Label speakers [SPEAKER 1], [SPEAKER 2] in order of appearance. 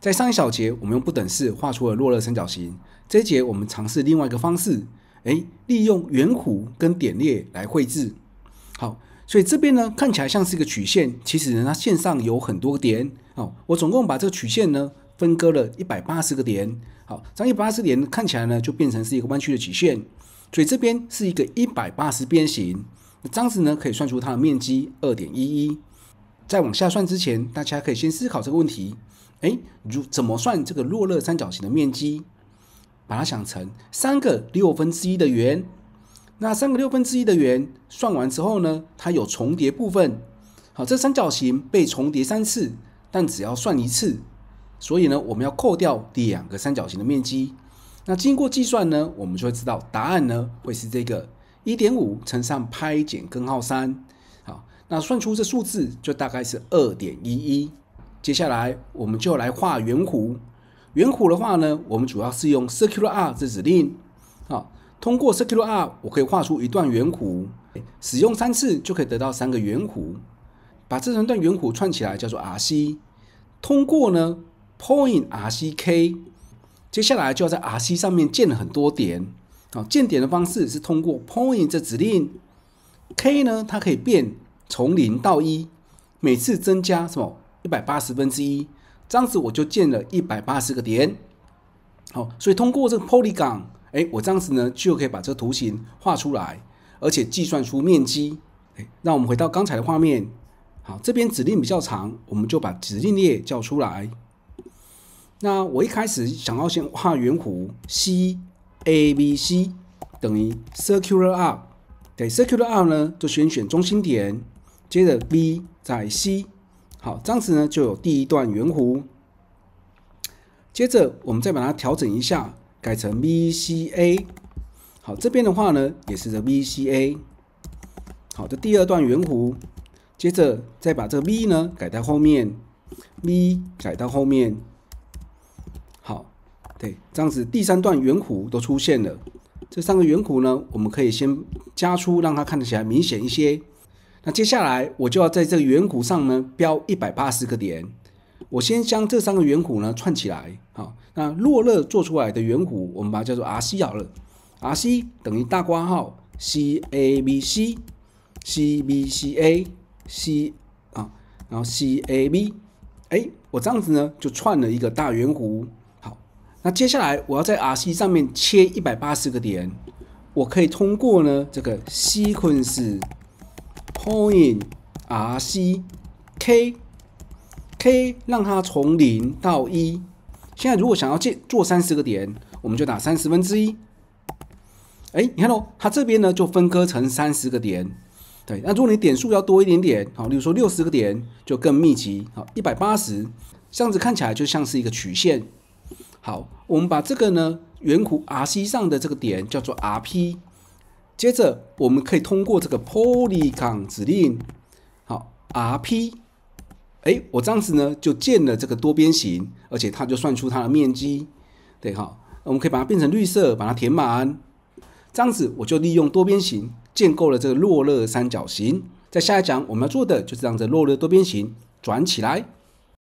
[SPEAKER 1] 在上一小节，我们用不等式画出了洛勒三角形。这一节，我们尝试另外一个方式，哎，利用圆弧跟点列来绘制。好，所以这边呢，看起来像是一个曲线，其实呢，它线上有很多点。哦，我总共把这个曲线呢，分割了一百八十个点。好，这一百八十点看起来呢，就变成是一个弯曲的曲线。所以这边是一个一百八十边形。样子呢，可以算出它的面积二点一一。在往下算之前，大家可以先思考这个问题。哎，如怎么算这个洛勒三角形的面积？把它想成三个六分之一的圆，那三个六分之一的圆算完之后呢，它有重叠部分。好，这三角形被重叠三次，但只要算一次，所以呢，我们要扣掉两个三角形的面积。那经过计算呢，我们就会知道答案呢会是这个一点五乘上派减根号三。好，那算出这数字就大概是二点一一。接下来我们就来画圆弧。圆弧的话呢，我们主要是用 circular r 这指令。好，通过 circular r 我可以画出一段圆弧，使用三次就可以得到三个圆弧。把这三段圆弧串起来叫做 r c。通过呢 point r c k，接下来就要在 r c 上面建很多点。好，建点的方式是通过 point 这指令。k 呢，它可以变从零到一，每次增加什么？一百八十分之一，这样子我就建了一百八十个点。好，所以通过这个 polygon，哎，我这样子呢就可以把这个图形画出来，而且计算出面积。哎，那我们回到刚才的画面，好，这边指令比较长，我们就把指令列叫出来。那我一开始想要先画圆弧，CABC 等于 c i r c u l a up，对 c i r c u l a up 呢，就先选中心点，接着 B 在 C。好，这样子呢就有第一段圆弧。接着，我们再把它调整一下，改成 VCA。好，这边的话呢也是个 VCA。好，这第二段圆弧。接着，再把这个 V 呢改到后面，V 改到后面。好，对，这样子第三段圆弧都出现了。这三个圆弧呢，我们可以先加粗，让它看起来明显一些。那接下来我就要在这个圆弧上呢标一百八十个点。我先将这三个圆弧呢串起来，好，那洛勒做出来的圆弧，我们把它叫做 Rc 好了，Rc 等于大括号 CABC，CBCA，C 啊，然后 CAB，哎，我这样子呢就串了一个大圆弧。好，那接下来我要在 Rc 上面切一百八十个点，我可以通过呢这个 sequence。Point R C K K，让它从零到一。现在如果想要建做三十个点，我们就打三十分之一。哎，你看喽，它这边呢就分割成三十个点。对，那如果你点数要多一点点，好，例如说六十个点就更密集。好，一百八十，这样子看起来就像是一个曲线。好，我们把这个呢圆弧 R C 上的这个点叫做 R P。接着，我们可以通过这个 polygon 指令，好，rp，哎，我这样子呢就建了这个多边形，而且它就算出它的面积，对哈，我们可以把它变成绿色，把它填满，这样子我就利用多边形建构了这个洛勒三角形。在下一讲，我们要做的就是让这洛勒多边形转起来。